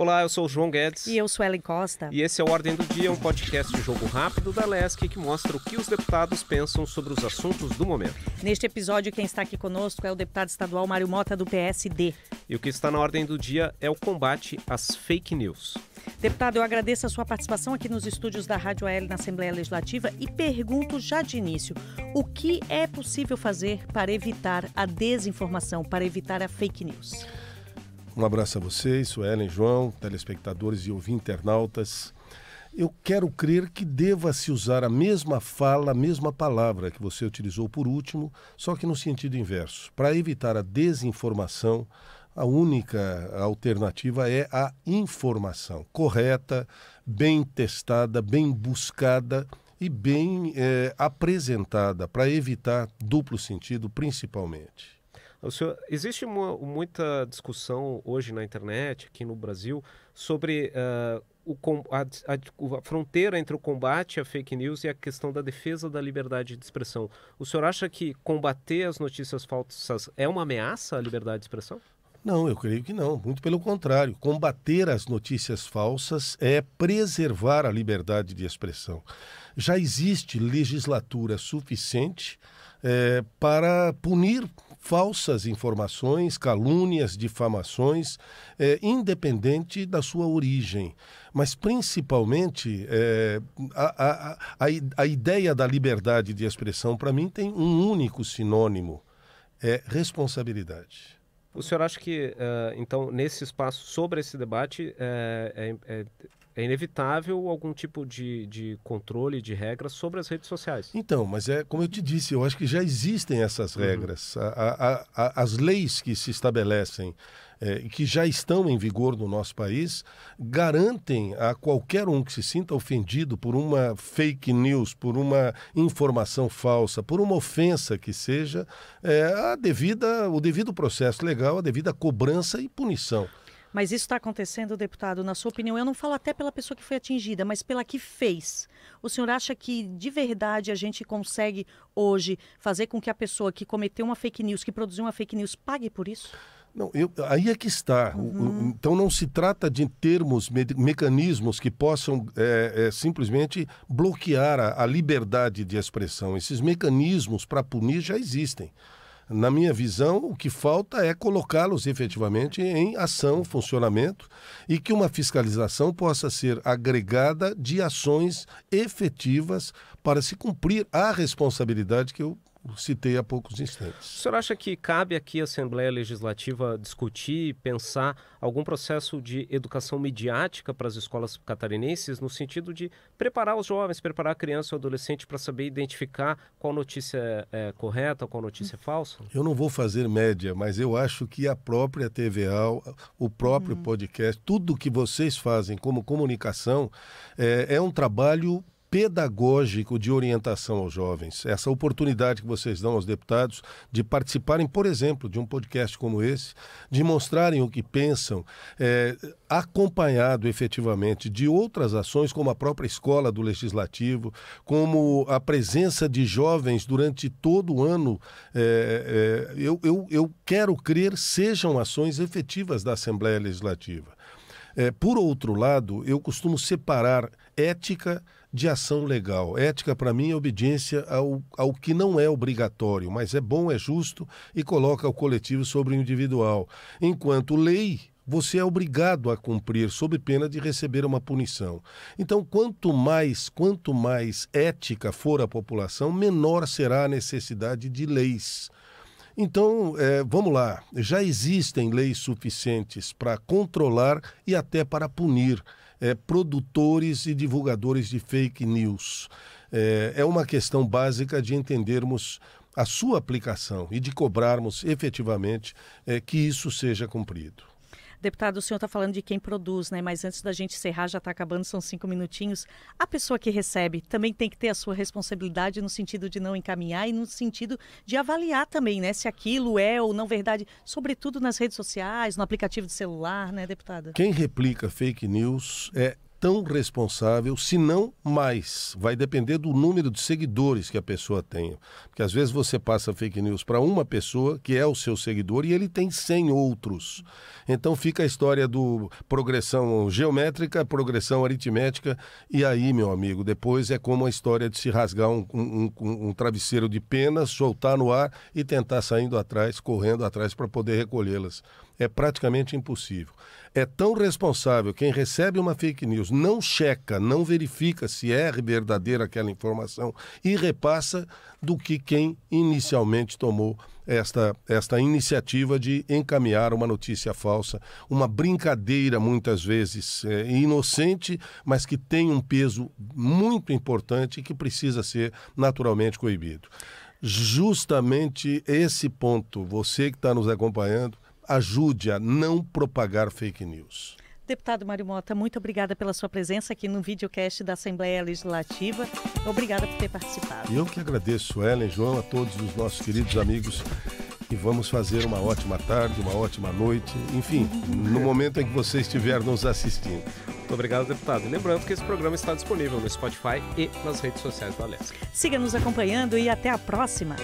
Olá, eu sou o João Guedes. E eu sou Ellen Costa. E esse é o Ordem do Dia, um podcast de jogo rápido da LESC que mostra o que os deputados pensam sobre os assuntos do momento. Neste episódio, quem está aqui conosco é o deputado estadual Mário Mota, do PSD. E o que está na Ordem do Dia é o combate às fake news. Deputado, eu agradeço a sua participação aqui nos estúdios da Rádio AL na Assembleia Legislativa e pergunto já de início: o que é possível fazer para evitar a desinformação, para evitar a fake news? Um abraço a vocês, Suelen, João, telespectadores e ouvinternautas. Eu quero crer que deva-se usar a mesma fala, a mesma palavra que você utilizou por último, só que no sentido inverso. Para evitar a desinformação, a única alternativa é a informação correta, bem testada, bem buscada e bem é, apresentada, para evitar duplo sentido, principalmente. Senhor, existe uma, muita discussão hoje na internet, aqui no Brasil, sobre uh, o, a, a, a, fronteira entre o combate à fake news e a questão da defesa da liberdade de expressão. O senhor acha que combater as notícias falsas é uma ameaça à liberdade de expressão? Não, eu creio que não. Muito pelo contrário. Combater as notícias falsas é preservar a liberdade de expressão. Já existe legislatura suficiente é, para punir falsas informações, calúnias, difamações, é, independente da sua origem. Mas, principalmente, é, a, a, a, a ideia da liberdade de expressão, para mim, tem um único sinônimo: é responsabilidade. O senhor acha que, uh, então, nesse espaço, sobre esse debate, eh, é, é, é inevitável algum tipo de, de controle, de regras sobre as redes sociais. Então, mas é como eu te disse, eu acho que já existem essas uhum. regras. Uhum. A, a, a, as leis que se estabelecem é, que já estão em vigor no nosso país, garantem a qualquer um que se sinta ofendido por uma fake news, por uma informação falsa, por uma ofensa que seja, é, a devida, o devido processo legal, a devida cobrança e punição. Mas isso está acontecendo, deputado, na sua opinião? Eu não falo até pela pessoa que foi atingida, mas pela que fez. O senhor acha que de verdade a gente consegue hoje fazer com que a pessoa que cometeu uma fake news, que produziu uma fake news, pague por isso? Não, eu, aí é que está. Uhum. Então não se trata de termos, me, mecanismos que possam é, é, simplesmente bloquear a, a liberdade de expressão. Esses mecanismos para punir já existem. Na minha visão, o que falta é colocá-los efetivamente em ação, funcionamento, e que uma fiscalização possa ser agregada de ações efetivas para se cumprir a responsabilidade que eu citei há poucos instantes. O senhor acha que cabe aqui à Assembleia Legislativa discutir, pensar algum processo de educação midiática para as escolas catarinenses, no sentido de preparar os jovens, preparar a criança ou o adolescente para saber identificar qual notícia é, é correta, qual notícia é falsa? Eu não vou fazer média, mas eu acho que a própria TVA, o próprio uhum. podcast, tudo que vocês fazem como comunicação é, é um trabalho pedagógico de orientação aos jovens. Essa oportunidade que vocês dão aos deputados de participarem, por exemplo, de um podcast como esse, de mostrarem o que pensam, é, acompanhado efetivamente de outras ações, como a própria escola do legislativo, como a presença de jovens durante todo o ano. É, é, eu, eu, eu quero crer sejam ações efetivas da Assembleia Legislativa. É, por outro lado, eu costumo separar ética de ação legal. Ética, para mim, é obediência ao, ao que não é obrigatório, mas é bom, é justo e coloca o coletivo sobre o individual. Enquanto lei, você é obrigado a cumprir sob pena de receber uma punição. Então, quanto mais, quanto mais ética for a população, menor será a necessidade de leis. Então, é, vamos lá. Já existem leis suficientes para controlar e até para punir é, produtores e divulgadores de fake news. É, é uma questão básica de entendermos a sua aplicação e de cobrarmos efetivamente é, que isso seja cumprido. Deputado, o senhor está falando de quem produz, né? Mas antes da gente encerrar, já está acabando, são cinco minutinhos. A pessoa que recebe também tem que ter a sua responsabilidade no sentido de não encaminhar e no sentido de avaliar também, né? Se aquilo é ou não verdade, sobretudo nas redes sociais, no aplicativo de celular, né, deputada? Quem replica fake news é tão responsável, se não mais. Vai depender do número de seguidores que a pessoa tenha. Porque às vezes você passa fake news para uma pessoa, que é o seu seguidor, e ele tem 100 outros. Então fica a história do progressão geométrica, progressão aritmética, e aí, meu amigo, depois é como a história de se rasgar um, um, um, um travesseiro de penas, soltar no ar e tentar saindo atrás, correndo atrás para poder recolhê-las é praticamente impossível. É tão responsável quem recebe uma fake news, não checa, não verifica se é verdadeira aquela informação e repassa do que quem inicialmente tomou esta, esta iniciativa de encaminhar uma notícia falsa, uma brincadeira muitas vezes é, inocente, mas que tem um peso muito importante e que precisa ser naturalmente coibido justamente esse ponto, você que está nos acompanhando, ajude a não propagar fake news. Deputado Mário Mota, muito obrigada pela sua presença aqui no videocast da Assembleia Legislativa. Obrigada por ter participado. Eu que agradeço, Ellen, João, a todos os nossos queridos amigos. E vamos fazer uma ótima tarde, uma ótima noite, enfim, no momento em que você estiver nos assistindo. Muito obrigado, deputado. E lembrando que esse programa está disponível no Spotify e nas redes sociais do Alesc. Siga nos acompanhando e até a próxima.